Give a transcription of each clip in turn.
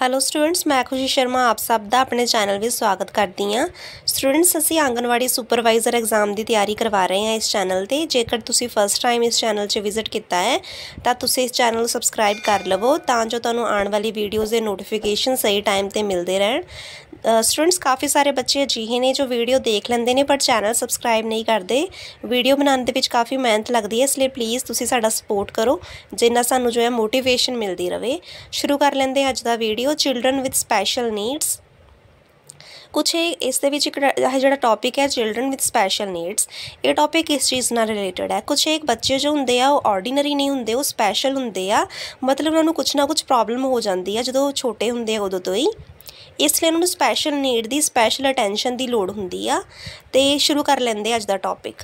hello students ਮੈਂ ਖੁਸ਼ੀ ਸ਼ਰਮਾ ਆਪ ਸਭ ਦਾ ਆਪਣੇ ਚੈਨਲ ਵਿੱਚ ਸਵਾਗਤ ਕਰਦੀ ਹਾਂ ਸਟੂਡੈਂਟਸ ਅਸੀਂ ਆਂਗਨਵਾੜੀ ਸੁਪਰਵਾਈਜ਼ਰ ਐਗਜ਼ਾਮ ਦੀ ਤਿਆਰੀ ਕਰਵਾ ਰਹੇ ਹਾਂ ਇਸ ਚੈਨਲ ਤੇ ਜੇਕਰ ਤੁਸੀਂ ਫਸਟ ਟਾਈਮ ਇਸ ਚੈਨਲ 'ਚ ਵਿਜ਼ਿਟ ਕੀਤਾ ਹੈ ਤਾਂ ਤੁਸੀਂ ਇਸ ਚੈਨਲ ਨੂੰ ਸਬਸਕ੍ਰਾਈਬ ਕਰ ਲਵੋ ਤਾਂ ਜੋ ਤੁਹਾਨੂੰ ਆਉਣ ਵਾਲੀ ਵੀਡੀਓਜ਼ ਦੇ ਨੋਟੀਫਿਕੇਸ਼ਨ ਸਹੀ ਟਾਈਮ ਤੇ ਮਿਲਦੇ ਰਹਿਣ ਸਟੂਡੈਂਟਸ ਕਾਫੀ ਸਾਰੇ ਬੱਚੇ ਅਜਿਹੇ ਨੇ ਜੋ ਵੀਡੀਓ ਦੇਖ ਲੈਂਦੇ ਨੇ ਪਰ ਚੈਨਲ ਸਬਸਕ੍ਰਾਈਬ ਨਹੀਂ ਕਰਦੇ ਵੀਡੀਓ ਬਣਾਉਣ ਦੇ ਵਿੱਚ ਕਾਫੀ ਮਿਹਨਤ ਲੱਗਦੀ ਹੈ ਇਸ ਲਈ ਪਲੀਜ਼ ਤੁਸੀਂ ਸਾਡਾ ਸਪੋਰਟ ਕਰੋ ਜਿੰਨਾ ਸਾਨੂੰ ਜੋ ਹੈ ਮੋਟੀਵੇਸ਼ਨ ਮਿਲਦੀ ਰਵੇ ਸ਼ੁਰੂ ਕਰ ਲੈਂਦੇ ਅੱਜ ਦਾ video children with special needs ਕੁਝ ਇਸ ਦੇ ਵਿੱਚ ਇੱਕ ਜਿਹੜਾ ਟੌਪਿਕ ਹੈ ਚਿਲड्रन ਵਿਦ ਸਪੈਸ਼ਲ ਨੀਡਸ ਇਹ ਟੌਪਿਕ ਇਸ ਚੀਜ਼ ਨਾਲ ਰਿਲੇਟਡ ਹੈ ਕੁਝ ਇੱਕ ਬੱਚੇ ਜੋ ਹੁੰਦੇ ਆ ਉਹ ਆਰਡੀਨਰੀ ਨਹੀਂ ਹੁੰਦੇ ਉਹ ਸਪੈਸ਼ਲ ਹੁੰਦੇ ਆ ਮਤਲਬ ਉਹਨਾਂ ਨੂੰ ਕੁਝ ਨਾ ਕੁਝ ਪ੍ਰੋਬਲਮ ਹੋ ਜਾਂਦੀ ਹੈ ਜਦੋਂ ਛੋਟੇ ਹੁੰਦੇ ਆ ਉਦੋਂ ਤੋਂ ਹੀ ਇਸ ਲਈ ਉਹਨੂੰ ਨੂੰ ਸਪੈਸ਼ਲ ਨੀਡ ਦੀ ਸਪੈਸ਼ਲ ਅਟੈਂਸ਼ਨ ਦੀ ਲੋੜ ਹੁੰਦੀ ਆ ਤੇ ਸ਼ੁਰੂ ਕਰ ਲੈਂਦੇ ਅੱਜ ਦਾ topic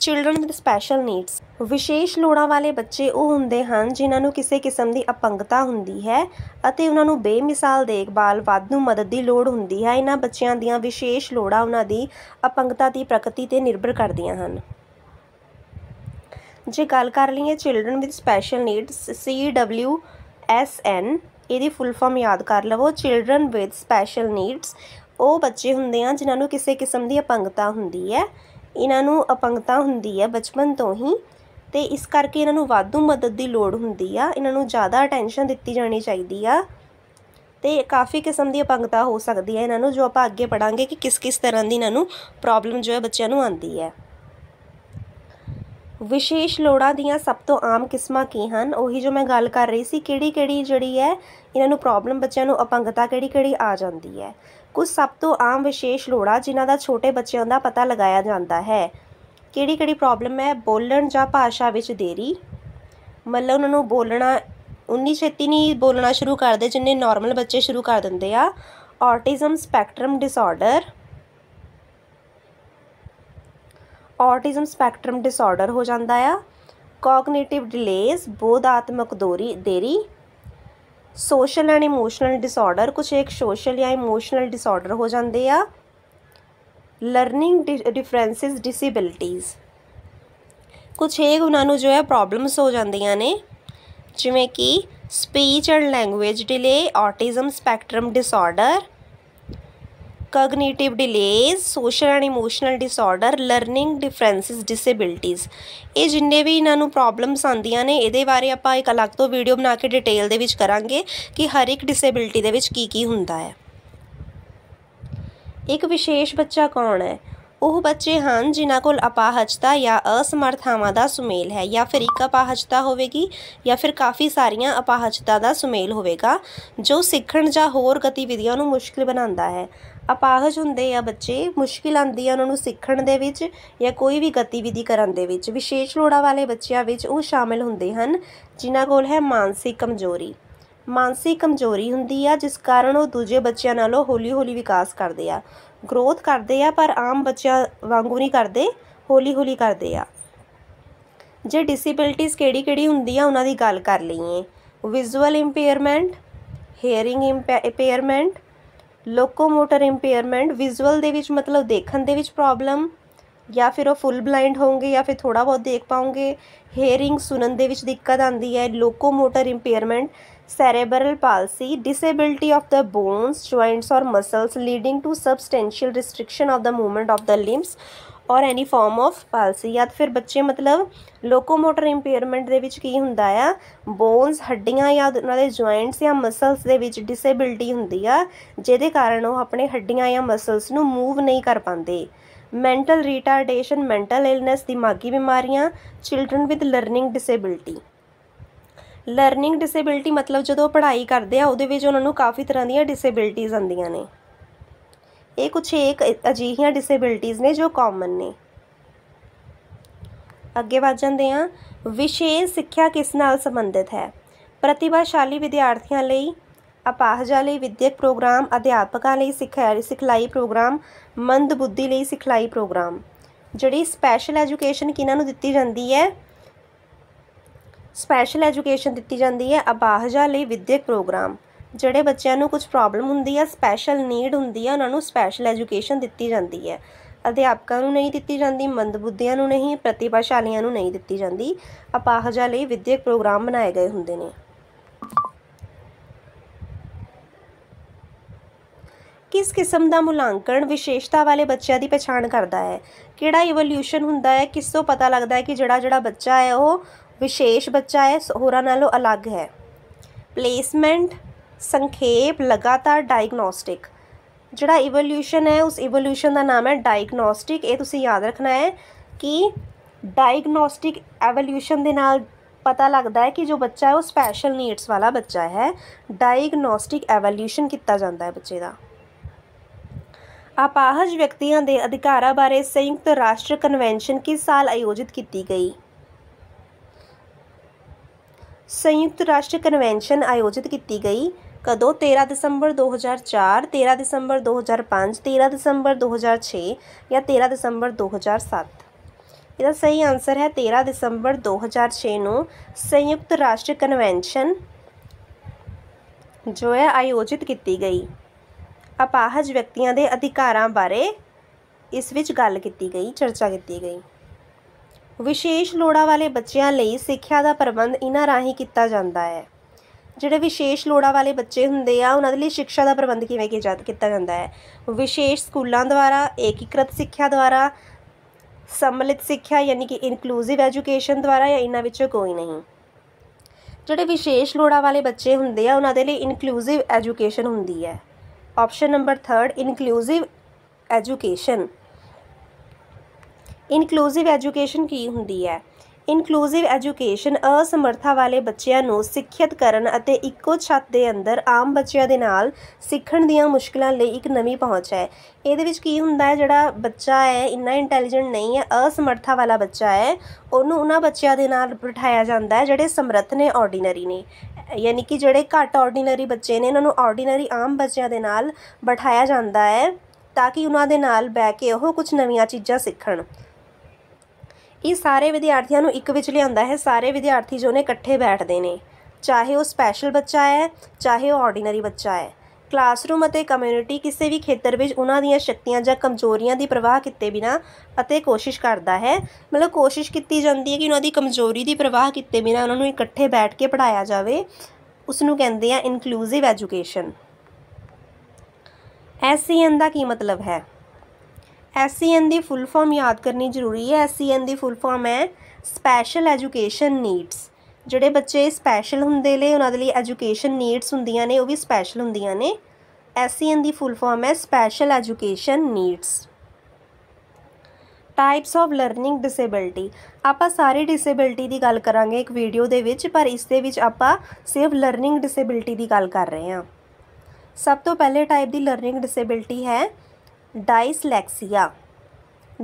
children with special needs ਵਿਸ਼ੇਸ਼ ਲੋੜਾਂ ਵਾਲੇ ਬੱਚੇ ਉਹ ਹੁੰਦੇ ਹਨ ਜਿਨ੍ਹਾਂ ਨੂੰ ਕਿਸੇ ਕਿਸਮ ਦੀ ਅਪੰਗਤਾ ਹੁੰਦੀ ਹੈ ਅਤੇ ਉਹਨਾਂ ਨੂੰ ਬੇਮਿਸਾਲ ਦੇਖਭਾਲ ਵਾਧੂ ਮਦਦ ਦੀ ਲੋੜ ਹੁੰਦੀ ਹੈ ਇਹਨਾਂ ਬੱਚਿਆਂ ਦੀਆਂ ਵਿਸ਼ੇਸ਼ ਲੋੜਾਂ ਉਹਨਾਂ ਦੀ ਅਪੰਗਤਾ ਦੀ ਪ੍ਰਕਿਰਤੀ ਤੇ ਨਿਰਭਰ ਕਰਦੀਆਂ ਹਨ ਜੇ ਗੱਲ ਕਰ ਲਈਏ children with special needs C W S N ਇਹਦੀ ਫੁੱਲ ਫਾਰਮ ਯਾਦ ਕਰ ਲਵੋ ਚਿਲड्रन ਵਿਦ ਸਪੈਸ਼ਲ ਨੀਡਸ ਉਹ ਬੱਚੇ ਹੁੰਦੇ ਆ ਜਿਨ੍ਹਾਂ ਨੂੰ ਕਿਸੇ ਕਿਸਮ ਦੀ ਅਪੰਗਤਾ ਹੁੰਦੀ ਹੈ ਇਹਨਾਂ ਨੂੰ ਅਪੰਗਤਾ ਹੁੰਦੀ ਹੈ ਬਚਪਨ ਤੋਂ ਹੀ ਤੇ ਇਸ ਕਰਕੇ ਇਹਨਾਂ ਨੂੰ ਵਾਧੂ ਮਦਦ ਦੀ ਲੋੜ ਹੁੰਦੀ ਆ ਇਹਨਾਂ ਨੂੰ ਜ਼ਿਆਦਾ ਅਟੈਂਸ਼ਨ ਦਿੱਤੀ ਜਾਣੀ ਚਾਹੀਦੀ ਆ ਤੇ ਕਾਫੀ ਕਿਸਮ ਦੀ ਅਪੰਗਤਾ ਹੋ ਸਕਦੀ ਹੈ ਇਹਨਾਂ ਨੂੰ ਜੋ ਆਪਾਂ ਅੱਗੇ ਪੜਾਂਗੇ ਕਿ ਕਿਸ ਕਿਸ ਤਰ੍ਹਾਂ ਦੀ ਇਹਨਾਂ ਨੂੰ ਪ੍ਰੋਬਲਮ ਜੋ ਹੈ ਬੱਚਿਆਂ ਨੂੰ ਆਉਂਦੀ ਹੈ ਵਿਸ਼ੇਸ਼ ਲੋੜਾਂ ਦੀਆਂ ਸਭ ਤੋਂ ਆਮ ਕਿਸਮਾਂ ਕੀ ਹਨ ਉਹੀ ਜੋ ਮੈਂ ਗੱਲ ਕਰ ਰਹੀ ਸੀ ਕਿਹੜੀ ਕਿਹੜੀ ਜਿਹੜੀ ਹੈ ਇਹਨਾਂ ਨੂੰ ਪ੍ਰੋਬਲਮ ਬੱਚਿਆਂ ਨੂੰ ਅਪੰਗਤਾ ਕਿਹੜੀ ਕਿਹੜੀ ਆ ਜਾਂਦੀ ਹੈ ਕੁਝ ਸਭ ਤੋਂ ਆਮ ਵਿਸ਼ੇਸ਼ ਲੋੜਾਂ ਜਿਨ੍ਹਾਂ ਦਾ ਛੋਟੇ ਬੱਚਿਆਂ ਦਾ ਪਤਾ ਲਗਾਇਆ ਜਾਂਦਾ ਹੈ ਕਿਹੜੀ ਕਿਹੜੀ ਪ੍ਰੋਬਲਮ ਹੈ ਬੋਲਣ ਜਾਂ ਭਾਸ਼ਾ ਵਿੱਚ ਦੇਰੀ ਮਤਲਬ ਉਹਨਾਂ ਨੂੰ ਬੋਲਣਾ ਉਨੀ ਛੇਤੀ ਨਹੀਂ ਬੋਲਣਾ ਸ਼ੁਰੂ ਕਰਦੇ ਜਿੰਨੇ ਨਾਰਮਲ ਬੱਚੇ ਸ਼ੁਰੂ ਕਰ ਦਿੰਦੇ ਆ autism spectrum disorder autism spectrum disorder ਹੋ ਜਾਂਦਾ ਆ ਕੋਗਨੀਟਿਵ ਡਿਲੇਜ਼ ਬੋਧਾਤਮਕ ਦੋਰੀ ਦੇਰੀ ਸੋਸ਼ਲ ਐਂਡ ਇਮੋਸ਼ਨਲ ਡਿਸਆਰਡਰ ਕੁਝ ਇੱਕ ਸੋਸ਼ਲ ਜਾਂ ਇਮੋਸ਼ਨਲ ਡਿਸਆਰਡਰ ਹੋ ਜਾਂਦੇ ਆ ਲਰਨਿੰਗ ਡਿਫਰੈਂਸਸ ਡਿਸੇਬਿਲਟੀਜ਼ ਕੁਝ ਇਹ ਉਹਨਾਂ ਨੂੰ ਜੋ ਹੈ ਪ੍ਰੋਬਲਮਸ ਹੋ ਜਾਂਦੀਆਂ ਨੇ ਜਿਵੇਂ ਕਿ speech and language delay autism spectrum disorder cognitive delays social and emotional disorder learning differences disabilities ਇਹ ਜਿੰਨੇ ਵੀ ਇਹਨਾਂ ਨੂੰ ਪ੍ਰੋਬਲਮਸ ਆਉਂਦੀਆਂ ਨੇ ਇਹਦੇ ਬਾਰੇ ਆਪਾਂ ਇੱਕ ਅਲੱਗ ਤੋਂ ਵੀਡੀਓ ਬਣਾ ਕੇ ਡਿਟੇਲ ਦੇ ਵਿੱਚ ਕਰਾਂਗੇ ਕਿ ਹਰ ਇੱਕ ਡਿਸੇਬਿਲਟੀ ਦੇ ਵਿੱਚ ਕੀ ਕੀ ਹੁੰਦਾ ਹੈ ਇੱਕ ਵਿਸ਼ੇਸ਼ ਬੱਚਾ ਕੌਣ ਹੈ ਉਹ ਬੱਚੇ ਹਨ ਜਿਨ੍ਹਾਂ ਕੋਲ ਅਪਾਹਜਤਾ ਜਾਂ ਅਸਮਰਥਾਵਾਂ ਦਾ ਸੁਮੇਲ ਹੈ ਜਾਂ ਫਿਰ ਇੱਕ ਅਪਾਹਜਤਾ ਹੋਵੇਗੀ ਜਾਂ ਫਿਰ ਕਾਫੀ ਸਾਰੀਆਂ ਅਪਾਹਜਤਾ ਦਾ ਸੁਮੇਲ ਹੋਵੇਗਾ ਜੋ ਸਿੱਖਣ ਜਾਂ ਹੋਰ ਗਤੀਵਿਧੀਆਂ ਨੂੰ ਮੁਸ਼ਕਲ ਬਣਾਉਂਦਾ ਹੈ ਅਪਾਹਜ ਹੁੰਦੇ ਆ ਬੱਚੇ ਮੁਸ਼ਕਿਲ ਆਉਂਦੀ ਆ ਉਹਨਾਂ ਨੂੰ ਸਿੱਖਣ ਦੇ ਵਿੱਚ ਜਾਂ ਕੋਈ ਵੀ ਗਤੀਵਿਧੀ ਕਰਨ ਦੇ ਵਿੱਚ ਵਿਸ਼ੇਸ਼ ਲੋੜਾਂ ਵਾਲੇ ਬੱਚਿਆਂ ਵਿੱਚ ਉਹ ਸ਼ਾਮਿਲ ਹੁੰਦੇ ਹਨ ਜਿਨ੍ਹਾਂ ਕੋਲ ਹੈ ਮਾਨਸਿਕ ਕਮਜ਼ੋਰੀ ਮਾਨਸਿਕ ਕਮਜ਼ੋਰੀ ਹੁੰਦੀ ਆ ਜਿਸ ਕਾਰਨ ਉਹ ਦੂਜੇ ਬੱਚਿਆਂ ਨਾਲੋਂ ਹੌਲੀ-ਹੌਲੀ ਵਿਕਾਸ ਕਰਦੇ ਆ ਗਰੋਥ ਕਰਦੇ ਆ ਪਰ ਆਮ ਬੱਚਿਆਂ ਵਾਂਗੂ ਨਹੀਂ ਕਰਦੇ ਹੌਲੀ-ਹੌਲੀ ਕਰਦੇ ਆ ਜੇ ਡਿਸੇਬਿਲਟੀਜ ਕਿਹੜੀ ਕਿਹੜੀ-ਕਿਹੜੀ ਹੁੰਦੀ ਆ ਉਹਨਾਂ ਦੀ ਗੱਲ ਕਰ ਲਈਏ visual impairment hearing impairment locomotor impairment visual ਦੇ ਵਿੱਚ ਮਤਲਬ ਦੇਖਣ ਦੇ ਵਿੱਚ ਪ੍ਰੋਬਲਮ ਜਾਂ ਫਿਰ ਉਹ ਫੁੱਲ ਬਲਾਈਂਡ ਹੋਣਗੇ ਜਾਂ ਫਿਰ ਥੋੜਾ ਬਹੁਤ ਦੇਖ ਪਾਉਂਗੇ ਹੇਅਰਿੰਗ ਸੁਣਨ ਦੇ ਵਿੱਚ ਦਿੱਕਤ ਆਉਂਦੀ ਹੈ locomotor impairment cerebral palsy disability of the bones joints or muscles leading to substantial restriction of the movement of the limbs or any farm of policy ਜਾਂ ਫਿਰ ਬੱਚੇ ਮਤਲਬ ਲੋਕੋਮੋਟਰ ਇੰਪੇਅਰਮੈਂਟ ਦੇ ਵਿੱਚ ਕੀ ਹੁੰਦਾ ਆ ਬੋਨਸ ਹੱਡੀਆਂ ਜਾਂ ਉਹਨਾਂ ਦੇ ਜੁਆਇੰਟਸ ਜਾਂ ਮਸਲਸ ਦੇ ਵਿੱਚ ਡਿਸੇਬਿਲਟੀ ਹੁੰਦੀ ਆ ਜਿਹਦੇ ਕਾਰਨ ਉਹ ਆਪਣੇ ਹੱਡੀਆਂ ਜਾਂ ਮਸਲਸ ਨੂੰ ਮੂਵ ਨਹੀਂ ਕਰ ਪਾਉਂਦੇ ਮੈਂਟਲ ਰਿਟਾਰਡੇਸ਼ਨ ਮੈਂਟਲ ਇਲਨੈਸ ਦਿਮਾਗੀ ਬਿਮਾਰੀਆਂ children with learning disability learning disability ਮਤਲਬ ਜਦੋਂ ਪੜ੍ਹਾਈ ਕਰਦੇ ਆ ਉਹਦੇ ਵਿੱਚ ਉਹਨਾਂ ਨੂੰ ਕਾਫੀ ਤਰ੍ਹਾਂ ਦੀਆਂ ਡਿਸੇਬਿਲਟੀਆਂ ਆਉਂਦੀਆਂ ਨੇ ਇਹ ਕੁਝ ਇੱਕ ਅਜੀਹੀਆਂ ਡਿਸੇਬਿਲਟੀਆਂ ਨੇ ਜੋ ਕਾਮਨ ਨੇ ਅੱਗੇ ਵਧ ਜਾਂਦੇ ਆ ਵਿਸ਼ੇਸ਼ ਸਿੱਖਿਆ ਕਿਸ ਨਾਲ ਸੰਬੰਧਿਤ ਹੈ ਪ੍ਰਤਿਭਾਸ਼ਾਲੀ ਵਿਦਿਆਰਥੀਆਂ ਲਈ ਅਪਾਹਜਾਂ ਲਈ ਵਿਦਿਅਕ ਪ੍ਰੋਗਰਾਮ ਅਧਿਆਪਕਾਂ ਲਈ ਸਿਖਲਾਈ ਪ੍ਰੋਗਰਾਮ ਮੰਦ ਬੁੱਧੀ ਲਈ ਸਿਖਲਾਈ ਪ੍ਰੋਗਰਾਮ ਜਿਹੜੀ ਸਪੈਸ਼ਲ ਐਜੂਕੇਸ਼ਨ ਕਿਨਾਂ ਨੂੰ ਦਿੱਤੀ ਜਾਂਦੀ ਹੈ ਸਪੈਸ਼ਲ ਐਜੂਕੇਸ਼ਨ ਦਿੱਤੀ ਜਾਂਦੀ ਹੈ ਅਪਾਹਜਾਂ ਲਈ ਵਿਦਿਅਕ ਪ੍ਰੋਗਰਾਮ ਜਿਹੜੇ ਬੱਚਿਆਂ ਨੂੰ ਕੁਝ ਪ੍ਰੋਬਲਮ ਹੁੰਦੀ ਆ ਸਪੈਸ਼ਲ ਨੀਡ ਹੁੰਦੀ ਆ ਉਹਨਾਂ ਨੂੰ ਸਪੈਸ਼ਲ ਐਜੂਕੇਸ਼ਨ ਦਿੱਤੀ ਜਾਂਦੀ ਹੈ ਅਧਿਆਪਕਾਂ ਨੂੰ ਨਹੀਂ ਦਿੱਤੀ ਜਾਂਦੀ ਮੰਦਬੁੱਧੀਆਂ ਨੂੰ ਨਹੀਂ ਪ੍ਰਤਿਭਾਸ਼ਾਲੀਆਂ ਨੂੰ ਨਹੀਂ ਦਿੱਤੀ ਜਾਂਦੀ ਅਪਾਹਜਾਂ ਲਈ ਵਿਦਿਅਕ ਪ੍ਰੋਗਰਾਮ ਬਣਾਏ ਗਏ ਹੁੰਦੇ ਨੇ ਕਿਸ ਕਿਸਮ ਦਾ ਮੁਲਾਂਕਣ ਵਿਸ਼ੇਸ਼ਤਾ ਵਾਲੇ ਬੱਚਿਆਂ ਦੀ ਪਛਾਣ ਕਰਦਾ ਹੈ ਕਿਹੜਾ ਇਵੋਲੂਸ਼ਨ ਹੁੰਦਾ ਹੈ ਕਿਸ ਤੋਂ ਪਤਾ ਲੱਗਦਾ ਹੈ ਕਿ ਜਿਹੜਾ ਜਿਹੜਾ ਬੱਚਾ ਹੈ ਉਹ ਵਿਸ਼ੇਸ਼ ਬੱਚਾ ਹੈ ਹੋਰਾਂ ਨਾਲੋਂ ਅਲੱਗ ਹੈ ਪਲੇਸਮੈਂਟ ਸੰਖੇਪ ਲਗਾਤਾਰ ਡਾਇਗਨੋਸਟਿਕ ਜਿਹੜਾ ਇਵੋਲੂਸ਼ਨ ਹੈ ਉਸ ਇਵੋਲੂਸ਼ਨ ਦਾ ਨਾਮ ਹੈ ਡਾਇਗਨੋਸਟਿਕ ਇਹ ਤੁਸੀਂ ਯਾਦ ਰੱਖਣਾ ਹੈ ਕਿ ਡਾਇਗਨੋਸਟਿਕ ਇਵੋਲੂਸ਼ਨ ਦੇ ਨਾਲ ਪਤਾ ਲੱਗਦਾ ਹੈ ਕਿ ਜੋ ਬੱਚਾ ਹੈ ਉਹ ਸਪੈਸ਼ਲ ਨੀਡਸ ਵਾਲਾ ਬੱਚਾ ਹੈ ਡਾਇਗਨੋਸਟਿਕ ਇਵੋਲੂਸ਼ਨ ਕੀਤਾ ਜਾਂਦਾ ਹੈ ਬੱਚੇ ਦਾ ਆਪਾਹਜ ਵਿਅਕਤੀਆਂ ਦੇ ਅਧਿਕਾਰਾਂ ਬਾਰੇ ਸੰਯੁਕਤ ਰਾਸ਼ਟਰ ਕਨਵੈਨਸ਼ਨ ਕਿਸ ਸਾਲ ਆਯੋਜਿਤ ਕੀਤੀ ਗਈ ਸੰਯੁਕਤ ਰਾਸ਼ਟਰ ਕਨਵੈਨਸ਼ਨ ਆਯੋਜਿਤ ਕੀਤੀ ਗਈ ਕਦੋਂ 13 ਦਸੰਬਰ 2004 13 ਦਸੰਬਰ 2005 13 ਦਸੰਬਰ 2006 ਜਾਂ 13 ਦਸੰਬਰ 2007 ਇਹਦਾ ਸਹੀ ਆਨਸਰ ਹੈ 13 ਦਸੰਬਰ 2006 ਨੂੰ ਸੰਯੁਕਤ ਰਾਸ਼ਟਰ ਕਨਵੈਨਸ਼ਨ ਜੋ ਹੈ ਆਯੋਜਿਤ ਕੀਤੀ ਗਈ ਅਪਾਹਜ ਵਿਅਕਤੀਆਂ ਦੇ ਅਧਿਕਾਰਾਂ ਬਾਰੇ ਇਸ ਵਿੱਚ ਗੱਲ ਕੀਤੀ ਗਈ ਚਰਚਾ ਕੀਤੀ ਗਈ ਵਿਸ਼ੇਸ਼ ਲੋੜਾਂ ਵਾਲੇ ਬੱਚਿਆਂ ਲਈ ਸਿੱਖਿਆ ਦਾ ਪ੍ਰਬੰਧ ਇਹਨਾਂ ਰਾਹੀਂ ਕੀਤਾ ਜਾਂਦਾ ਹੈ ਜਿਹੜੇ ਵਿਸ਼ੇਸ਼ ਲੋੜਾਂ ਵਾਲੇ ਬੱਚੇ ਹੁੰਦੇ ਆ ਉਹਨਾਂ ਦੇ ਲਈ ਸਿੱਖਿਆ ਦਾ ਪ੍ਰਬੰਧ ਕਿਵੇਂ ਕੀਤਾ ਜਾਂਦਾ ਹੈ ਵਿਸ਼ੇਸ਼ ਸਕੂਲਾਂ ਦੁਆਰਾ ਏਕੀਕ੍ਰਿਤ ਸਿੱਖਿਆ ਦੁਆਰਾ ਸਮਲਿਤ ਸਿੱਖਿਆ ਯਾਨੀ ਕਿ ਇਨਕਲੂਸਿਵ ਐਜੂਕੇਸ਼ਨ ਦੁਆਰਾ ਜਾਂ ਇਹਨਾਂ ਵਿੱਚੋਂ ਕੋਈ ਨਹੀਂ ਜਿਹੜੇ ਵਿਸ਼ੇਸ਼ ਲੋੜਾਂ ਵਾਲੇ ਬੱਚੇ ਹੁੰਦੇ ਆ ਉਹਨਾਂ ਦੇ ਲਈ ਇਨਕਲੂਸਿਵ ਐਜੂਕੇਸ਼ਨ ਹੁੰਦੀ ਹੈ option number 3 inclusive education inclusive education ਕੀ ਹੁੰਦੀ ਹੈ ਇਨਕਲੂਸਿਵ ਐਜੂਕੇਸ਼ਨ ਅਸਮਰਥਾ ਵਾਲੇ ਬੱਚਿਆਂ ਨੂੰ ਸਿੱਖਿਅਤ ਕਰਨ ਅਤੇ ਇੱਕੋ ਛੱਤ ਦੇ ਅੰਦਰ ਆਮ ਬੱਚਿਆਂ ਦੇ ਨਾਲ ਸਿੱਖਣ ਦੀਆਂ ਮੁਸ਼ਕਲਾਂ ਲਈ ਇੱਕ ਨਵੀਂ ਪਹੁੰਚ ਹੈ ਇਹਦੇ ਵਿੱਚ ਕੀ ਹੁੰਦਾ ਹੈ ਜਿਹੜਾ ਬੱਚਾ ਹੈ ਇੰਨਾ ਇੰਟੈਲੀਜੈਂਟ ਨਹੀਂ ਹੈ ਅਸਮਰਥਾ ਵਾਲਾ ਬੱਚਾ ਹੈ ਉਹਨੂੰ ਉਹਨਾਂ ਬੱਚਿਆਂ ਦੇ ਨਾਲ ਬਿਠਾਇਆ ਜਾਂਦਾ ਹੈ ਜਿਹੜੇ ਸਮਰੱਥ ਨੇ ਆਰਡੀਨਰੀ ਨੇ ਯਾਨੀ ਕਿ ਜਿਹੜੇ ਘੱਟ ਆਰਡੀਨਰੀ ਬੱਚੇ ਨੇ ਇਹਨਾਂ ਨੂੰ ਆਰਡੀਨਰੀ ਆਮ ਬੱਚਿਆਂ ਦੇ ਨਾਲ ਬਿਠਾਇਆ ਜਾਂਦਾ ਹੈ ਤਾਂ ਕਿ ਉਹਨਾਂ ਦੇ ਨਾਲ ਬੈ ਕੇ ਉਹ ਕੁਝ ਨਵੀਆਂ ਚੀਜ਼ਾਂ ਸਿੱਖਣ ਇਹ ਸਾਰੇ ਵਿਦਿਆਰਥੀਆਂ ਨੂੰ ਇੱਕ ਵਿੱਚ ਲਿਆਉਂਦਾ ਹੈ ਸਾਰੇ ਵਿਦਿਆਰਥੀ ਜੋ ਨੇ ਇਕੱਠੇ ਬੈਠਦੇ ਨੇ ਚਾਹੇ ਉਹ ਸਪੈਸ਼ਲ ਬੱਚਾ ਹੈ ਚਾਹੇ ਉਹ ਆਰਡੀਨਰੀ ਬੱਚਾ ਹੈ ਕਲਾਸਰੂਮ ਅਤੇ ਕਮਿਊਨਿਟੀ ਕਿਸੇ ਵੀ ਖੇਤਰ ਵਿੱਚ ਉਹਨਾਂ ਦੀਆਂ ਸ਼ਕਤੀਆਂ ਜਾਂ ਕਮਜ਼ੋਰੀਆਂ ਦੀ ਪ੍ਰਵਾਹ ਕੀਤੇ ਬਿਨਾ ਅਤੇ ਕੋਸ਼ਿਸ਼ ਕਰਦਾ ਹੈ ਮਤਲਬ ਕੋਸ਼ਿਸ਼ ਕੀਤੀ ਜਾਂਦੀ ਹੈ ਕਿ ਉਹਨਾਂ ਦੀ ਕਮਜ਼ੋਰੀ ਦੀ ਪ੍ਰਵਾਹ ਕੀਤੇ ਬਿਨਾ ਉਹਨਾਂ ਨੂੰ ਇਕੱਠੇ ਬੈਠ ਕੇ ਪੜਾਇਆ ਜਾਵੇ ਉਸ ਨੂੰ ਕਹਿੰਦੇ ਆ ਇਨਕਲੂਸਿਵ ਐਜੂਕੇਸ਼ਨ ਐਸਸੀਐਨ ਦਾ ਕੀ ਮਤਲਬ ਹੈ ਐਸਸੀਐਨ e ਦੀ ਫੁੱਲ ਫਾਰਮ ਯਾਦ ਕਰਨੀ ਜ਼ਰੂਰੀ ਹੈ ਐਸਸੀਐਨ e ਦੀ ਫੁੱਲ ਫਾਰਮ ਹੈ ਸਪੈਸ਼ਲ ਐਜੂਕੇਸ਼ਨ ਨੀਡਸ ਜਿਹੜੇ ਬੱਚੇ ਸਪੈਸ਼ਲ ਹੁੰਦੇ ਨੇ ਉਹਨਾਂ ਦੇ ਲਈ ਐਜੂਕੇਸ਼ਨ ਨੀਡਸ ਹੁੰਦੀਆਂ ਨੇ ਉਹ ਵੀ ਸਪੈਸ਼ਲ ਹੁੰਦੀਆਂ ਨੇ ਐਸਸੀਐਨ e ਦੀ ਫੁੱਲ ਫਾਰਮ ਹੈ special education needs types of learning disability ਆਪਾਂ ਸਾਰੇ ਡਿਸੇਬਿਲਟੀ ਦੀ ਗੱਲ ਕਰਾਂਗੇ ਇੱਕ ਵੀਡੀਓ ਦੇ ਵਿੱਚ ਪਰ ਇਸ ਦੇ ਵਿੱਚ ਆਪਾਂ ਸਿਰਫ ਲਰਨਿੰਗ ਡਿਸੇਬਿਲਟੀ ਦੀ ਗੱਲ ਕਰ ਰਹੇ ਹਾਂ ਸਭ ਤੋਂ ਪਹਿਲੇ ਟਾਈਪ ਦੀ ਲਰਨਿੰਗ ਡਿਸੇਬਿਲਟੀ ਹੈ ਡਾਈਸਲੈਕਸੀਆ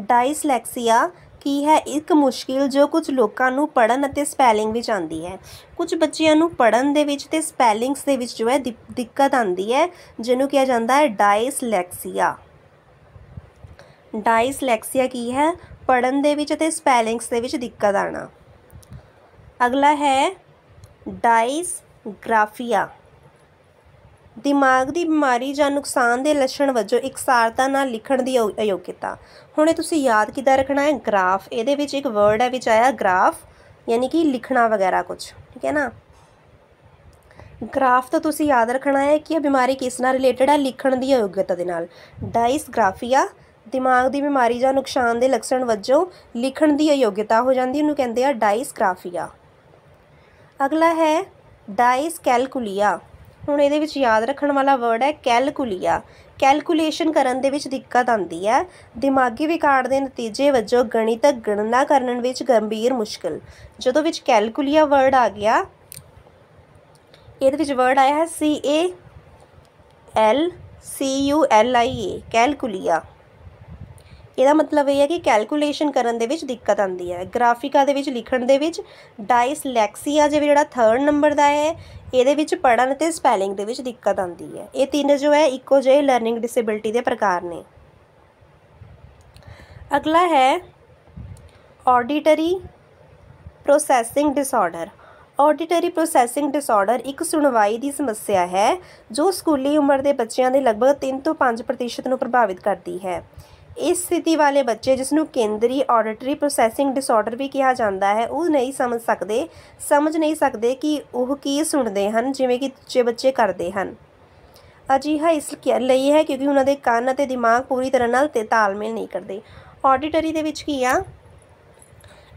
ਡਾਈਸਲੈਕਸੀਆ ਕੀ ਹੈ ਇੱਕ ਮੁਸ਼ਕਿਲ ਜੋ ਕੁਝ ਲੋਕਾਂ ਨੂੰ ਪੜਨ ਅਤੇ ਸਪੈਲਿੰਗ ਵਿੱਚ ਆਉਂਦੀ ਹੈ ਕੁਝ ਬੱਚਿਆਂ ਨੂੰ ਪੜਨ ਦੇ ਵਿੱਚ ਤੇ ਸਪੈਲਿੰਗਸ ਦੇ ਵਿੱਚ ਜੋ ਹੈ ਦਿੱਕਤ ਆਉਂਦੀ ਹੈ ਜਿਹਨੂੰ ਕਿਹਾ ਜਾਂਦਾ ਹੈ ਡਾਈਸਲੈਕਸੀਆ ਡਾਈਸਲੈਕਸੀਆ ਕੀ ਹੈ ਪੜਨ ਦੇ ਵਿੱਚ ਤੇ ਸਪੈਲਿੰਗਸ ਦੇ ਵਿੱਚ ਦਿੱਕਤ ਆਣਾ ਅਗਲਾ ਹੈ ਡਾਈਸਗ੍ਰਾਫੀਆ ਦਿਮਾਗ ਦੀ ਬਿਮਾਰੀ ਜਾਂ ਨੁਕਸਾਨ ਦੇ ਲੱਛਣ ਵਜੋਂ ਇਕਸਾਰਤਾ ਨਾਲ ਲਿਖਣ ਦੀ ਅਯੋਗਤਾ ਹੁਣ ਇਹ ਤੁਸੀਂ ਯਾਦ ਕਿਦਾਂ ਰੱਖਣਾ ਹੈ ਗ੍ਰਾਫ ਇਹਦੇ ਵਿੱਚ ਇੱਕ ਵਰਡ ਹੈ ਵਿੱਚ ਆਇਆ ਗ੍ਰਾਫ ਯਾਨੀ ਕਿ ਲਿਖਣਾ ਵਗੈਰਾ ਕੁਝ ਠੀਕ ਹੈ ਨਾ ਗ੍ਰਾਫ ਤਾਂ ਤੁਸੀਂ ਯਾਦ ਰੱਖਣਾ ਹੈ ਕਿ ਇਹ ਬਿਮਾਰੀ ਕਿਸ ਨਾਲ ਰਿਲੇਟਡ ਹੈ ਲਿਖਣ ਦੀ ਅਯੋਗਤਾ ਦੇ ਨਾਲ ਡਾਈਸਗ੍ਰਾਫੀਆ ਦਿਮਾਗ ਦੀ ਬਿਮਾਰੀ ਜਾਂ ਨੁਕਸਾਨ ਦੇ ਲੱਛਣ ਵਜੋਂ ਲਿਖਣ ਦੀ ਅਯੋਗਤਾ ਹੋ ਜਾਂਦੀ ਉਹਨੂੰ ਕਹਿੰਦੇ ਆ ਡਾਈਸਗ੍ਰਾਫੀਆ ਅਗਲਾ ਹੈ ਡਾਈਸ ਕੈਲਕੂਲੀਆ ਹੁਣ ਇਹਦੇ ਵਿੱਚ ਯਾਦ ਰੱਖਣ ਵਾਲਾ ਵਰਡ ਹੈ ਕੈਲਕੂਲੀਆ ਕੈਲਕੂਲੇਸ਼ਨ ਕਰਨ ਦੇ ਵਿੱਚ ਦਿੱਕਤ ਆਉਂਦੀ ਹੈ ਦਿਮਾਗੀ ਵਿਕਾਰ ਦੇ ਨਤੀਜੇ ਵਜੋਂ ਗਣਿਤਕ ਗਣਨਾ ਕਰਨ ਵਿੱਚ ਗੰਭੀਰ ਮੁਸ਼ਕਲ ਜਦੋਂ ਵਿੱਚ ਕੈਲਕੂਲੀਆ ਵਰਡ ਆ ਗਿਆ ਇਹਦੇ ਵਿੱਚ ਵਰਡ ਆਇਆ ਹੈ C A L C U L I A calculia ਇਹਦਾ ਮਤਲਬ ਇਹ ਹੈ ਕਿ ਕੈਲਕੂਲੇਸ਼ਨ ਕਰਨ ਦੇ ਵਿੱਚ ਦਿੱਕਤ ਆਉਂਦੀ ਹੈ ਗ੍ਰਾਫਿਕਾ ਦੇ ਵਿੱਚ ਲਿਖਣ ਦੇ ਵਿੱਚ ਡਾਈਸਲੈਕਸੀਆ ਜਿਵੇਂ ਜਿਹੜਾ ਥਰਡ ਨੰਬਰ ਦਾ ਹੈ ਇਹਦੇ ਵਿੱਚ ਪੜਨ ਤੇ ਸਪੈਲਿੰਗ ਦੇ ਵਿੱਚ ਦਿੱਕਤ ਆਉਂਦੀ ਹੈ ਇਹ ਤਿੰਨ ਜੋ ਹੈ ਇੱਕੋ ਜਿਹੇ ਲਰਨਿੰਗ ਡਿਸੇਬਿਲਟੀ ਦੇ ਪ੍ਰਕਾਰ ਨੇ ਅਗਲਾ ਹੈ auditory processing disorder auditory processing disorder ਇੱਕ ਸੁਣਵਾਈ ਦੀ ਸਮੱਸਿਆ ਹੈ ਜੋ ਸਕੂਲੀ ਉਮਰ ਦੇ ਬੱਚਿਆਂ ਦੇ ਲਗਭਗ 3 ਤੋਂ 5% ਨੂੰ ਪ੍ਰਭਾਵਿਤ ਕਰਦੀ ਹੈ ਇਸ ਸਥਿਤੀ ਵਾਲੇ ਬੱਚੇ ਜਿਸ ਨੂੰ ਕੇਂਦਰੀ ਆਡਿਟਰੀ ਪ੍ਰੋਸੈਸਿੰਗ ਡਿਸਆਰਡਰ ਵੀ ਕਿਹਾ ਜਾਂਦਾ ਹੈ ਉਹ ਨਹੀਂ ਸਮਝ ਸਕਦੇ ਸਮਝ ਨਹੀਂ ਸਕਦੇ ਕਿ ਉਹ ਕੀ ਸੁਣਦੇ ਹਨ ਜਿਵੇਂ ਕਿ ਦੂਜੇ ਬੱਚੇ ਕਰਦੇ ਹਨ ਅਜਿਹਾ ਇਸ ਲਈ ਹੈ ਕਿਉਂਕਿ ਉਹਨਾਂ ਦੇ ਕੰਨ ਅਤੇ ਦਿਮਾਗ ਪੂਰੀ ਤਰ੍ਹਾਂ ਨਾਲ ਤੇ ਤਾਲਮੇਲ ਨਹੀਂ ਕਰਦੇ ਆਡਿਟਰੀ ਦੇ ਵਿੱਚ ਕੀ ਆ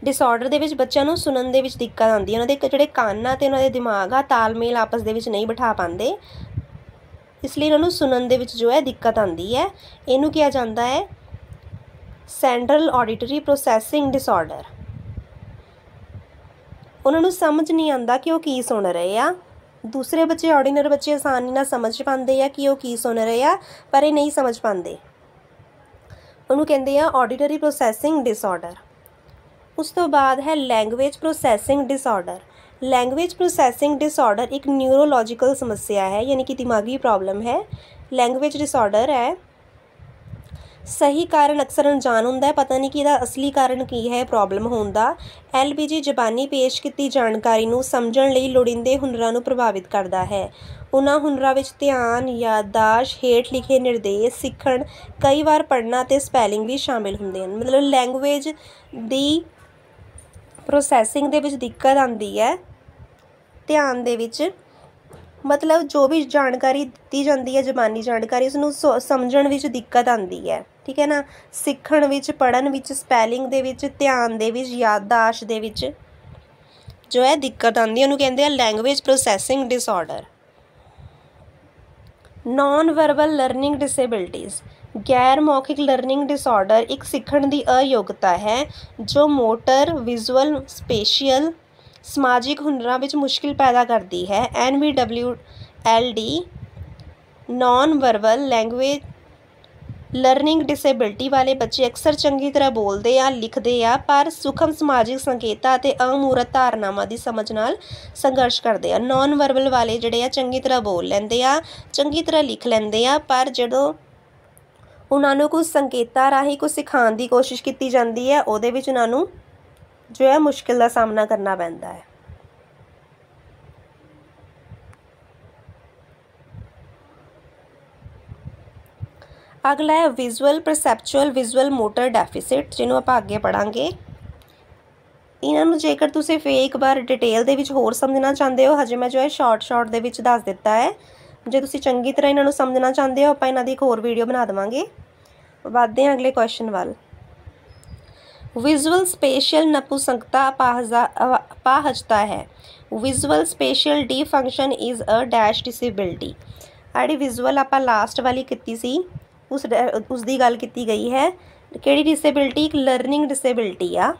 ਡਿਸਆਰਡਰ ਦੇ ਵਿੱਚ ਬੱਚਿਆਂ ਨੂੰ ਸੁਣਨ ਦੇ ਵਿੱਚ ਦਿੱਕਤ ਆਉਂਦੀ ਹੈ ਉਹਨਾਂ ਦੇ ਜਿਹੜੇ ਕੰਨ ਆ ਤੇ ਉਹਨਾਂ ਦੇ ਦਿਮਾਗ ਆ ਤਾਲਮੇਲ ਆਪਸ ਦੇ ਵਿੱਚ ਨਹੀਂ ਬਿਠਾ ਪਾਉਂਦੇ ਇਸ ਲਈ ਉਹਨਾਂ ਨੂੰ ਸੁਣਨ ਦੇ ਵਿੱਚ ਜੋ ਹੈ ਦਿੱਕਤ ਆਉਂਦੀ ਹੈ ਇਹਨੂੰ ਕਿਹਾ ਜਾਂਦਾ ਹੈ ਸੈਂਟਰਲ ਆਡੀਟਰੀ ਪ੍ਰੋਸੈਸਿੰਗ ਡਿਸਆਰਡਰ ਉਹਨਾਂ ਨੂੰ ਸਮਝ ਨਹੀਂ ਆਉਂਦਾ ਕਿ ਉਹ ਕੀ ਸੁਣ ਰਹੇ ਆ ਦੂਸਰੇ ਬੱਚੇ ਆਰਡੀਨਰ ਬੱਚੇ ਆਸਾਨੀ ਨਾਲ ਸਮਝ ਪਾਉਂਦੇ ਆ ਕਿ ਉਹ ਕੀ ਸੁਣ ਰਹੇ ਆ ਪਰ ਇਹ ਨਹੀਂ ਸਮਝ ਪਾਉਂਦੇ ਉਹਨੂੰ ਕਹਿੰਦੇ ਆ ਆਡੀਟਰੀ ਪ੍ਰੋਸੈਸਿੰਗ ਡਿਸਆਰਡਰ ਉਸ ਤੋਂ ਬਾਅਦ ਹੈ language processing disorder language processing disorder ਇੱਕ ਨਿਊਰੋਲੋਜੀਕਲ ਸਮੱਸਿਆ ਹੈ ਯਾਨੀ ਕਿ ਦਿਮਾਗੀ ਪ੍ਰੋਬਲਮ ਹੈ ਲੈਂਗੁਏਜ ਡਿਸਆਰਡਰ ਹੈ ਸਹੀ ਕਾਰਨ ਅਕਸਰ ਅਣਜਾਣ ਹੁੰਦਾ ਹੈ ਪਤਾ ਨਹੀਂ ਕਿ ਇਹਦਾ ਅਸਲੀ ਕਾਰਨ ਕੀ ਹੈ ਪ੍ਰੋਬਲਮ ਹੋਣ ਦਾ ਐਲਪੀਜੀ ਜ਼ਬਾਨੀ ਪੇਸ਼ ਕੀਤੀ ਜਾਣਕਾਰੀ ਨੂੰ ਸਮਝਣ ਲਈ ਲੋੜੀਂਦੇ ਹੁਨਰਾਂ ਨੂੰ ਪ੍ਰਭਾਵਿਤ ਕਰਦਾ ਹੈ ਉਹਨਾਂ ਹੁਨਰਾਂ ਵਿੱਚ ਧਿਆਨ ਯਾਦਦਾਸ਼ ਹੇਠ ਲਿਖੇ ਨਿਰਦੇਸ਼ ਸਿੱਖਣ ਕਈ ਵਾਰ ਪੜ੍ਹਨਾ ਤੇ ਸਪੈਲਿੰਗ ਵੀ ਸ਼ਾਮਿਲ ਹੁੰਦੇ ਹਨ ਮਤਲਬ ਲੈਂਗੁਏਜ ਦੀ ਪ੍ਰੋਸੈਸਿੰਗ ਦੇ ਵਿੱਚ ਦਿੱਕਤ ਆਉਂਦੀ ਹੈ ਧਿਆਨ ਦੇ ਵਿੱਚ ਮਤਲਬ ਜੋ ਵੀ ਜਾਣਕਾਰੀ ਦਿੱਤੀ ਜਾਂਦੀ ਹੈ ਜ਼ਬਾਨੀ ਜਾਣਕਾਰੀ ਉਸ ਨੂੰ ਸਮਝਣ ਵਿੱਚ ਦਿੱਕਤ ਆਉਂਦੀ ਹੈ ਠੀਕ ਹੈ ਨਾ ਸਿੱਖਣ ਵਿੱਚ ਪੜਨ ਵਿੱਚ ਸਪੈਲਿੰਗ ਦੇ ਵਿੱਚ ਧਿਆਨ ਦੇ ਵਿੱਚ ਯਾਦਦਾਸ਼ਤ ਦੇ ਵਿੱਚ ਜੋ ਹੈ ਦਿੱਕਤ ਆਉਂਦੀ ਉਹਨੂੰ ਕਹਿੰਦੇ ਆ language processing disorder non verbal learning ਡਿਸੇਬਿਲਟੀਆਂ ਗੈਰ ਮੌਖਿਕ ਲਰਨਿੰਗ ਡਿਸਆਰਡਰ ਇੱਕ ਸਿੱਖਣ ਦੀ ਅਯੋਗਤਾ ਹੈ ਜੋ ਮੋਟਰ ਵਿਜ਼ੂਅਲ ਸਪੇਸ਼ੀਅਲ ਸਮਾਜਿਕ ਹੁਨਰਾਂ ਵਿੱਚ ਮੁਸ਼ਕਿਲ ਪੈਦਾ ਕਰਦੀ ਹੈ N V W L D non verbal language learning disability ਵਾਲੇ ਬੱਚੇ ਅਕਸਰ ਚੰਗੀ ਤਰ੍ਹਾਂ ਬੋਲਦੇ ਆ ਲਿਖਦੇ ਆ ਪਰ ਸੁਖਮ ਸਮਾਜਿਕ ਸੰਕੇਤਾਂ ਅਤੇ ਅਮੂਰਤ ਧਾਰਨਾਵਾਂ ਦੀ ਸਮਝ ਨਾਲ ਸੰਘਰਸ਼ ਕਰਦੇ ਆ ਨਾਨ ਵਰਬਲ ਵਾਲੇ ਜਿਹੜੇ ਆ ਚੰਗੀ ਤਰ੍ਹਾਂ ਬੋਲ ਲੈਂਦੇ ਆ ਚੰਗੀ ਤਰ੍ਹਾਂ ਲਿਖ ਲੈਂਦੇ ਆ ਪਰ ਜਦੋਂ ਉਹਨਾਂ ਨੂੰ ਕੁਝ ਸੰਕੇਤਾਂ ਰਾਹੀਂ ਕੁਝ ਸਿਖਾਉਣ ਦੀ ਕੋਸ਼ਿਸ਼ ਕੀਤੀ ਜਾਂਦੀ ਹੈ ਉਹਦੇ ਵਿੱਚ ਉਹਨਾਂ ਨੂੰ ਜੋ ਹੈ ਮੁਸ਼ਕਿਲ ਦਾ ਸਾਹਮਣਾ ਕਰਨਾ ਪੈਂਦਾ ਹੈ ਅਗਲਾ ਹੈ visual perceptual visual motor deficit ਜਿਹਨੂੰ ਆਪਾਂ ਅੱਗੇ ਪੜਾਂਗੇ ਇਹਨਾਂ ਨੂੰ ਜੇਕਰ ਤੁਸੀਂ ਫੇ ਇੱਕ ਵਾਰ ਡਿਟੇਲ ਦੇ ਵਿੱਚ ਹੋਰ ਸਮਝਣਾ ਚਾਹੁੰਦੇ ਹੋ ਹਜੇ ਮੈਂ ਜੋ ਹੈ ਸ਼ਾਰਟ ਸ਼ਾਰਟ ਦੇ ਵਿੱਚ ਦੱਸ ਦਿੱਤਾ ਹੈ ਜੇ ਤੁਸੀਂ ਚੰਗੀ ਤਰ੍ਹਾਂ ਇਹਨਾਂ ਨੂੰ ਸਮਝਣਾ ਚਾਹੁੰਦੇ ਹੋ ਆਪਾਂ ਇਹਨਾਂ ਦੀ ਇੱਕ ਹੋਰ ਵੀਡੀਓ ਬਣਾ ਦੇਵਾਂਗੇ ਵਧਦੇ ਹਾਂ ਅਗਲੇ ਕੁਐਸਚਨ ਵੱਲ ਵਿਜ਼ੂਅਲ ਸਪੇਸ਼ਲ ਨਪੁੰਸਕਤਾ ਅਪਾਹਜਤਾ ਹੈ visual spatial dysfunction is a dash disability ਆੜੀ ਵਿਜ਼ੂਅਲ ਆਪਾਂ ਲਾਸਟ ਵਾਲੀ ਕੀਤੀ ਸੀ ਉਸ ਉਸ ਦੀ ਗੱਲ ਕੀਤੀ ਗਈ ਹੈ ਕਿਹੜੀ ਡਿਸੇਬਿਲਟੀ ਇੱਕ ਲਰਨਿੰਗ ਡਿਸੇਬਿਲਟੀ ਆ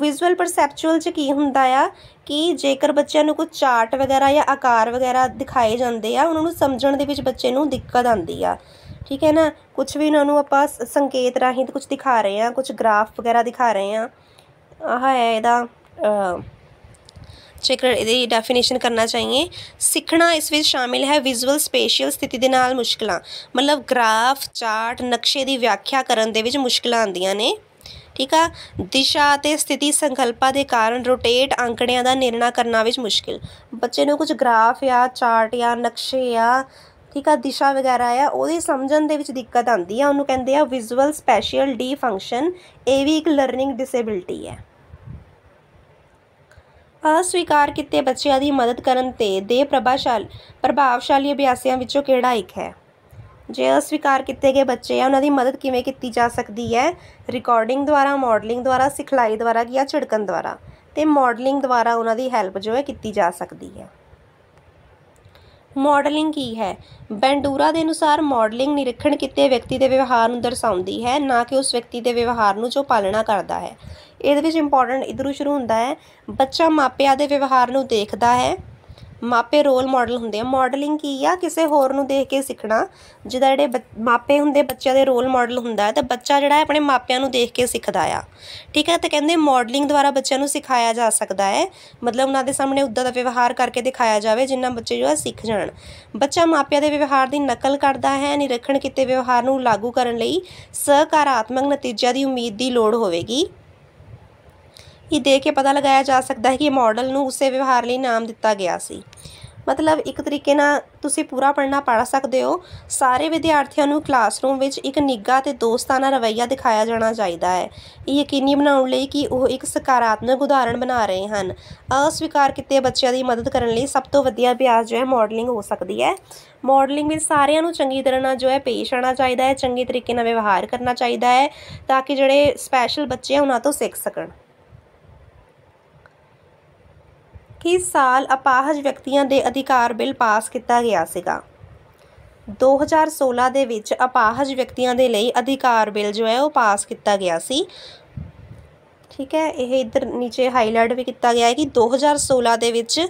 ਵਿਜ਼ੂਅਲ ਪਰਸੈਪਚੁਅਲ ਚ ਕੀ ਹੁੰਦਾ ਆ ਕਿ ਜੇਕਰ ਬੱਚਿਆਂ ਨੂੰ ਕੋਈ ਚਾਰਟ ਵਗੈਰਾ ਜਾਂ ਆਕਾਰ ਵਗੈਰਾ ਦਿਖਾਏ ਜਾਂਦੇ ਆ ਉਹਨਾਂ ਨੂੰ ਸਮਝਣ ਦੇ ਵਿੱਚ ਬੱਚੇ ਨੂੰ ਦਿੱਕਤ ਆਉਂਦੀ ਆ ਠੀਕ ਹੈ ਨਾ ਕੁਝ ਵੀ ਇਹਨਾਂ ਨੂੰ ਆਪਾਂ ਸੰਕੇਤ ਰਾਹੀਂ ਕੁਝ ਦਿਖਾ ਰਹੇ ਆ ਕੁਝ ਗ੍ਰਾਫ ਵਗੈਰਾ ਦਿਖਾ ਰਹੇ ਆ ਆਹ ਹੈ ਇਹਦਾ ਚੈੱਕ ਇਹਦੀ ਡੈਫੀਨੇਸ਼ਨ ਕਰਨਾ ਚਾਹੀਏ ਸਿੱਖਣਾ ਇਸ ਵਿੱਚ ਸ਼ਾਮਿਲ ਹੈ ਵਿਜ਼ੂਅਲ ਸਪੇਸ਼ੀਅਲ ਸਥਿਤੀ ਦੇ ਨਾਲ ਮੁਸ਼ਕਲਾਂ ਮਤਲਬ ਗ੍ਰਾਫ ਚਾਰਟ ਨਕਸ਼ੇ ਦੀ ਵਿਆਖਿਆ ਕਰਨ ਦੇ ਵਿੱਚ ਮੁਸ਼ਕਲਾਂ ਆਉਂਦੀਆਂ ਨੇ ਠੀਕ ਆ ਦਿਸ਼ਾ ਤੇ ਸਥਿਤੀ ਸੰਕਲਪਾਂ ਦੇ ਕਾਰਨ ਰੋਟੇਟ ਅੰਕੜਿਆਂ ਦਾ ਨਿਰਣਾ ਕਰਨਾ ਵਿੱਚ ਮੁਸ਼ਕਲ ਬੱਚੇ ਨੂੰ ਕੁਝ ਗ੍ਰਾਫ ਜਾਂ ਚਾਰਟ ਜਾਂ ਨਕਸ਼ੇ ਜਾਂ ਠੀਕ ਆ ਦਿਸ਼ਾ ਵਗੈਰਾ ਆ ਉਹਦੀ ਸਮਝਣ ਦੇ ਵਿੱਚ ਦਿੱਕਤ ਆਉਂਦੀ ਆ ਉਹਨੂੰ ਕਹਿੰਦੇ ਆ ਵਿਜ਼ੂਅਲ ਸਪੈਸ਼ੀਅਲ ਡੀ ਫੰਕਸ਼ਨ ਇਹ ਵੀ ਇੱਕ ਲਰਨਿੰਗ ਡਿਸੇਬਿਲਟੀ ਹੈ ਅਸਵੀਕਾਰ ਕੀਤੇ ਬੱਚਿਆਂ ਦੀ ਮਦਦ ਕਰਨ ਤੇ ਦੇ ਪ੍ਰਭਾਸ਼ਾਲ ਪ੍ਰਭਾਵਸ਼ਾਲੀ ਅਭਿਆਸਾਂ ਵਿੱਚੋਂ ਕਿਹੜਾ ਇੱਕ ਹੈ ਜੇ ਅਸਵੀਕਾਰ ਕੀਤੇ ਗਏ ਬੱਚੇ ਆ ਉਹਨਾਂ ਦੀ ਮਦਦ ਕਿਵੇਂ ਕੀਤੀ ਜਾ ਸਕਦੀ ਹੈ ਰਿਕਾਰਡਿੰਗ ਦੁਆਰਾ ਮਾਡਲਿੰਗ ਦੁਆਰਾ ਸਿਖਲਾਈ ਦੁਆਰਾ ਜਾਂ ਛਿੜਕਣ ਦੁਆਰਾ ਤੇ ਮਾਡਲਿੰਗ ਦੁਆਰਾ ਉਹਨਾਂ ਦੀ ਹੈਲਪ ਜੋ ਹੈ ਕੀਤੀ ਜਾ ਸਕਦੀ ਹੈ ਮਾਡਲਿੰਗ ਕੀ ਹੈ ਬੈਂਡੂਰਾ ਦੇ ਅਨੁਸਾਰ ਮਾਡਲਿੰਗ ਨਿਰੀਖਣ ਕੀਤੇ ਵਿਅਕਤੀ ਦੇ ਵਿਵਹਾਰ ਨੂੰ ਦਰਸਾਉਂਦੀ ਹੈ ਨਾ ਕਿ ਉਸ ਵਿਅਕਤੀ ਦੇ ਵਿਵਹਾਰ ਨੂੰ ਜੋ ਪਾਲਣਾ ਕਰਦਾ ਹੈ ਇਹਦੇ ਵਿੱਚ ਇੰਪੋਰਟੈਂਟ ਇਧਰੋਂ ਸ਼ੁਰੂ ਹੁੰਦਾ ਹੈ ਬੱਚਾ ਮਾਪਿਆਂ ਦੇ ਵਿਵਹਾਰ ਨੂੰ ਦੇਖਦਾ ਹੈ ਮਾਪੇ ਰੋਲ ਮਾਡਲ ਹੁੰਦੇ ਆ ਮਾਡਲਿੰਗ ਕੀ ਆ ਕਿਸੇ ਹੋਰ ਨੂੰ ਦੇਖ ਕੇ ਸਿੱਖਣਾ ਜਿਹਦਾ ਜਿਹੜੇ ਮਾਪੇ ਹੁੰਦੇ ਬੱਚਿਆਂ ਦੇ ਰੋਲ ਮਾਡਲ ਹੁੰਦਾ ਤਾਂ ਬੱਚਾ ਜਿਹੜਾ ਹੈ ਆਪਣੇ ਮਾਪਿਆਂ ਨੂੰ ਦੇਖ ਕੇ ਸਿੱਖਦਾ ਆ ਠੀਕ ਹੈ ਤਾਂ ਕਹਿੰਦੇ ਮਾਡਲਿੰਗ ਦੁਆਰਾ ਬੱਚਿਆਂ ਨੂੰ ਸਿਖਾਇਆ ਜਾ ਸਕਦਾ ਹੈ ਮਤਲਬ ਉਹਨਾਂ ਦੇ ਸਾਹਮਣੇ ਉਦਾਂ ਦਾ ਵਿਵਹਾਰ ਕਰਕੇ ਦਿਖਾਇਆ ਜਾਵੇ ਜਿੰਨਾ ਬੱਚੇ ਜੋ ਹੈ ਸਿੱਖ ਜਾਣ ਬੱਚਾ ਮਾਪਿਆਂ ਦੇ ਵਿਵਹਾਰ ਦੀ ਨਕਲ ਕਰਦਾ ਹੈ ਨਿਰਖਣ ਕੀਤੇ ਵਿਵਹਾਰ ਨੂੰ ਲਾਗੂ ਕਰਨ ਲਈ ਸਹਕਾਰਾਤਮਕ ਨਤੀਜਿਆਂ ਦੀ ਉਮੀਦ ਦੀ ਲੋੜ ਹੋਵੇਗੀ ਇਹ ਦੇਖ ਕੇ ਪਤਾ ਲਗਾਇਆ ਜਾ ਸਕਦਾ ਹੈ ਕਿ ਮਾਡਲ ਨੂੰ ਉਸੇ ਵਿਵਹਾਰ ਲਈ ਨਾਮ ਦਿੱਤਾ ਗਿਆ ਸੀ ਮਤਲਬ ਇੱਕ ਤਰੀਕੇ ਨਾਲ ਤੁਸੀਂ ਪੂਰਾ ਪੜਨਾ ਪੜ ਸਕਦੇ ਹੋ ਸਾਰੇ ਵਿਦਿਆਰਥੀਆਂ ਨੂੰ ਕਲਾਸਰੂਮ ਵਿੱਚ ਇੱਕ ਨਿੱਗਾ ਤੇ ਦੋਸਤਾਨਾ ਰਵੱਈਆ ਦਿਖਾਇਆ ਜਾਣਾ ਚਾਹੀਦਾ ਹੈ ਇਹ ਯਕੀਨੀ ਬਣਾਉਣ ਲਈ ਕਿ ਉਹ ਇੱਕ ਸਕਾਰਾਤਮਕ ਉਦਾਹਰਣ ਬਣਾ ਰਹੇ ਹਨ ਅਸਵੀਕਾਰ ਕੀਤੇ ਬੱਚਿਆਂ ਦੀ ਮਦਦ ਕਰਨ ਲਈ ਸਭ ਤੋਂ ਵਧੀਆ ਅਭਿਆਸ ਜੋ ਹੈ ਮਾਡਲਿੰਗ ਹੋ ਸਕਦੀ ਹੈ ਮਾਡਲਿੰਗ ਵਿੱਚ ਸਾਰਿਆਂ ਨੂੰ ਚੰਗੀ ਤਰ੍ਹਾਂ ਨਾਲ ਜੋ ਹੈ ਪੇਸ਼ ਆਣਾ ਚਾਹੀਦਾ ਹੈ ਚੰਗੇ ਤਰੀਕੇ ਨਾਲ ਵਿਵਹਾਰ ਕਰਨਾ ਚਾਹੀਦਾ ਹੈ ਤਾਂ ਕਿ ਜਿਹੜੇ ਸਪੈਸ਼ਲ ਬੱਚੇ ਆ ਉਹਨਾਂ ਤੋਂ ਸਿੱਖ ਸਕਣ ਕਿ ਸਾਲ ਅਪਾਹਜ ਵਿਅਕਤੀਆਂ ਦੇ ਅਧਿਕਾਰ ਬਿੱਲ ਪਾਸ ਕੀਤਾ ਗਿਆ ਸੀਗਾ 2016 ਦੇ ਵਿੱਚ ਅਪਾਹਜ ਵਿਅਕਤੀਆਂ ਦੇ ਲਈ ਅਧਿਕਾਰ ਬਿੱਲ ਜੋ ਹੈ ਉਹ ਪਾਸ ਕੀਤਾ ਗਿਆ ਸੀ ਠੀਕ ਹੈ ਇਹ ਇਧਰ ਨੀਚੇ ਹਾਈਲਾਈਟ ਵੀ ਕੀਤਾ ਗਿਆ ਹੈ ਕਿ 2016 ਦੇ ਵਿੱਚ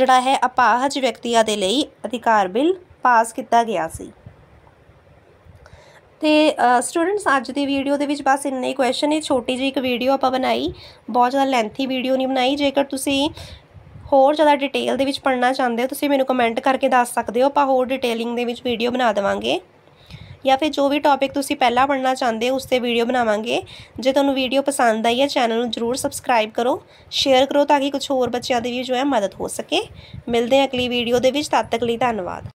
ਜਿਹੜਾ ਹੈ ਅਪਾਹਜ ਵਿਅਕਤੀਆਂ ਦੇ ਲਈ ਅਧਿਕਾਰ ਬਿੱਲ ਪਾਸ ਕੀਤਾ ਗਿਆ ਸੀ ਤੇ ਸਟੂਡੈਂਟਸ ਅੱਜ ਦੀ ਵੀਡੀਓ ਦੇ ਵਿੱਚ ਬਸ ਇੰਨੇ ਹੀ ਕੁਐਸਚਨ ਇਹ ਛੋਟੀ ਜਿਹੀ ਇੱਕ ਵੀਡੀਓ ਆਪਾਂ ਬਣਾਈ ਬਹੁਤ ਜ਼ਿਆਦਾ ਲੈਂਥੀ ਵੀਡੀਓ ਨਹੀਂ ਬਣਾਈ ਜੇਕਰ ਤੁਸੀਂ ਹੋਰ ਜ਼ਿਆਦਾ ਡਿਟੇਲ ਦੇ ਵਿੱਚ ਪੜਨਾ ਚਾਹੁੰਦੇ ਹੋ ਤੁਸੀਂ ਮੈਨੂੰ ਕਮੈਂਟ ਕਰਕੇ ਦੱਸ ਸਕਦੇ ਹੋ ਆਪਾਂ ਹੋਰ ਡਿਟੇਲਿੰਗ ਦੇ ਵਿੱਚ ਵੀਡੀਓ ਬਣਾ ਦੇਵਾਂਗੇ ਜਾਂ ਫਿਰ ਜੋ ਵੀ ਟੌਪਿਕ ਤੁਸੀਂ ਪਹਿਲਾਂ ਪੜਨਾ ਚਾਹੁੰਦੇ ਹੋ ਉਸ ਤੇ ਵੀਡੀਓ ਬਣਾਵਾਂਗੇ ਜੇ ਤੁਹਾਨੂੰ ਵੀਡੀਓ ਪਸੰਦ ਆਈ ਹੈ ਚੈਨਲ ਨੂੰ ਜਰੂਰ ਸਬਸਕ੍ਰਾਈਬ ਕਰੋ ਸ਼ੇਅਰ ਕਰੋ ਤਾਂ ਕਿ ਕੁਝ ਹੋਰ ਬੱਚਿਆਂ ਦੀ ਵੀ ਜੋ ਹੈ ਮਦਦ ਹੋ ਸਕੇ ਮਿਲਦੇ ਹਾਂ ਅਗਲੀ ਵੀਡੀਓ ਦੇ ਵਿੱਚ ਤਦ ਤੱਕ ਲਈ ਧੰਨਵਾਦ